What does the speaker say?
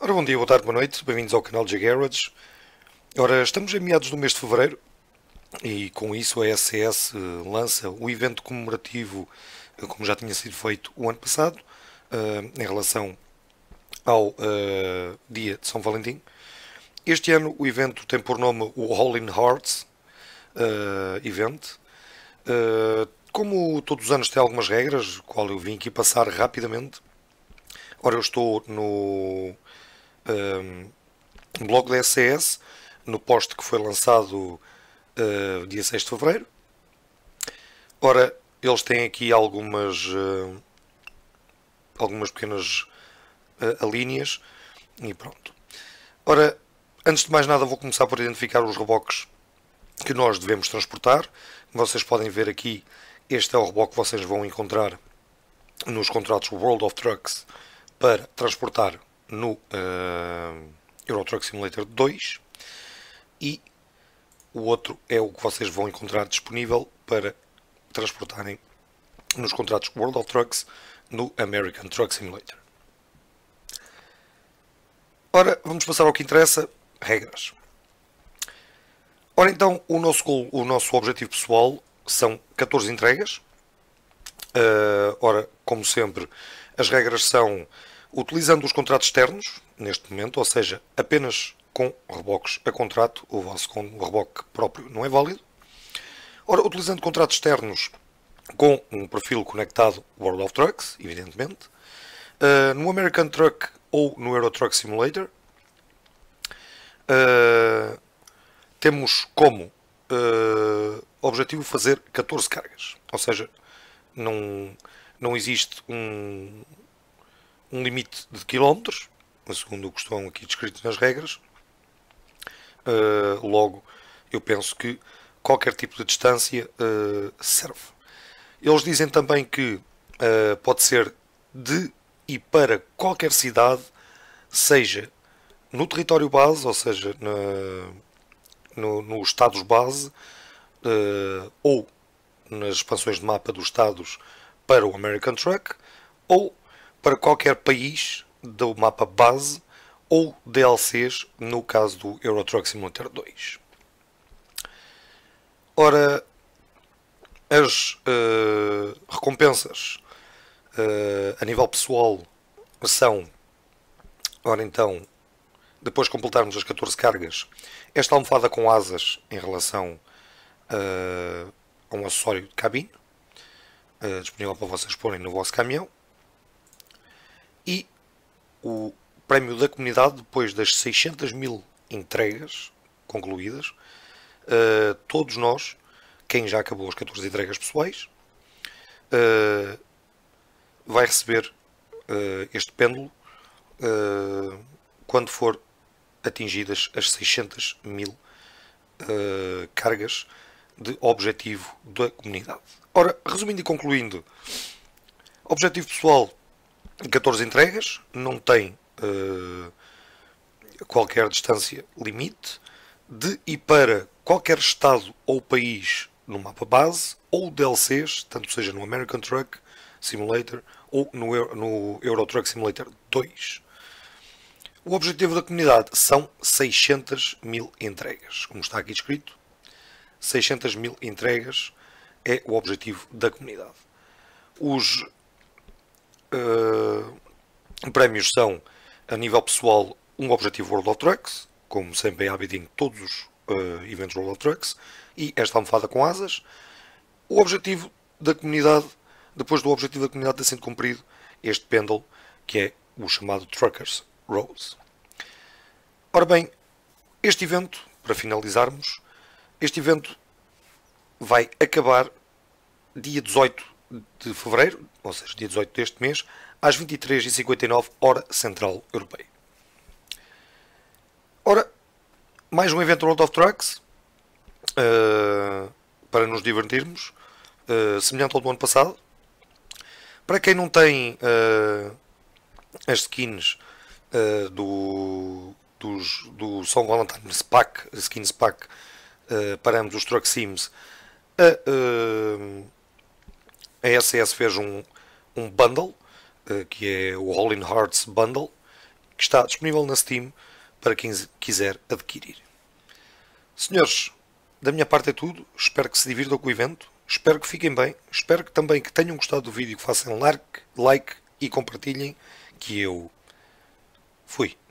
Ora, bom dia, boa tarde, boa noite, bem-vindos ao canal de Garage. Ora, estamos em meados do mês de Fevereiro e com isso a SCS eh, lança o evento comemorativo, eh, como já tinha sido feito o ano passado, eh, em relação ao dia de São Valentim. Este ano o evento tem por nome o All in Hearts Event. Como todos os anos tem algumas regras, qual eu vim aqui passar rapidamente. Ora, eu estou no um, blog da SCS, no post que foi lançado uh, dia 6 de Fevereiro. Ora, eles têm aqui algumas, uh, algumas pequenas uh, alíneas e pronto. Ora, antes de mais nada vou começar por identificar os reboques que nós devemos transportar. Vocês podem ver aqui, este é o reboque que vocês vão encontrar nos contratos World of Trucks para transportar no uh, eh, Euro Truck Simulator 2 e o outro é o que vocês vão encontrar disponível para transportarem nos contratos World of Trucks no American Truck Simulator. Ora, vamos passar ao que interessa, regras. Ora então, o nosso, goal, o nosso objetivo pessoal são 14 entregas. Uh, ora, como sempre, as regras são Utilizando os contratos externos, neste momento, ou seja, apenas com reboques a contrato, o vosso reboque próprio não é válido. Ora, utilizando contratos externos com um perfil conectado World of Trucks, evidentemente, uh, no American Truck ou no Euro Truck Simulator, uh, temos como uh, objetivo fazer 14 cargas. Ou seja, não, não existe um, um limite de quilómetros, segundo o que estão aqui descritos nas regras. Uh, logo, eu penso que qualquer tipo de distância uh, serve. Eles dizem também que uh, pode ser de e para qualquer cidade, seja no território base, ou seja, na, no, nos estados base, ou nas expansões de mapa dos estados para o American Truck, ou para qualquer país do mapa base ou DLCs, no caso do Euro Truck Simulator 2. Ora, as uh, recompensas uh, a nível pessoal são, ora então, depois de completarmos as 14 cargas, esta almofada com asas em relação uh, a um acessório de cabine, disponível para vocês porem no vosso caminhão, e o prémio da comunidade, depois das 600 mil entregas concluídas, uh, todos nós, quem já acabou as 14 entregas pessoais, uh, vai receber uh, este pêndulo quando for atingidas as 600 mil cargas de objetivo da comunidade. Ora, resumindo e concluindo, objetivo pessoal 14 entregas, não tem uh, qualquer distância limite, de e para qualquer estado ou país no mapa base, ou DLCs, tanto seja no American Truck Simulator ou no, Euro, no Euro Truck Simulator 2. O objetivo da comunidade são 600 mil entregas, como está aqui escrito. 600 mil entregas é o objetivo da comunidade. Os ah, prémios são, a nível pessoal, um objetivo World of Trucks, como sempre é hábito em todos os uh, eventos World of Trucks, e esta almofada com asas. O objetivo da comunidade, depois do objetivo da comunidade ter sido cumprido, este pêndulo, que é o chamado Truckers Rose. Ora bem, este evento, para finalizarmos, este evento vai acabar dia 18 de fevereiro, ou seja, dia 18 deste mês, às 23h59, hora central europeia. Ora, mais um evento World of Trucks uh, para nos divertirmos, uh, semelhante ao do ano passado. Para quem não tem uh, as skins do, dos, do São Valentine Pack, Skins Pack, para ambos os Truck Sims, a a SS fez um, um bundle, eh, que é o All in Hearts Bundle, que está disponível na Steam para quem quiser adquirir. Senhores, da minha parte é tudo. Espero que se divirtam com o evento. Espero que fiquem bem. Espero que também que tenham gostado do vídeo, que façam like, like e compartilhem. Que eu fui.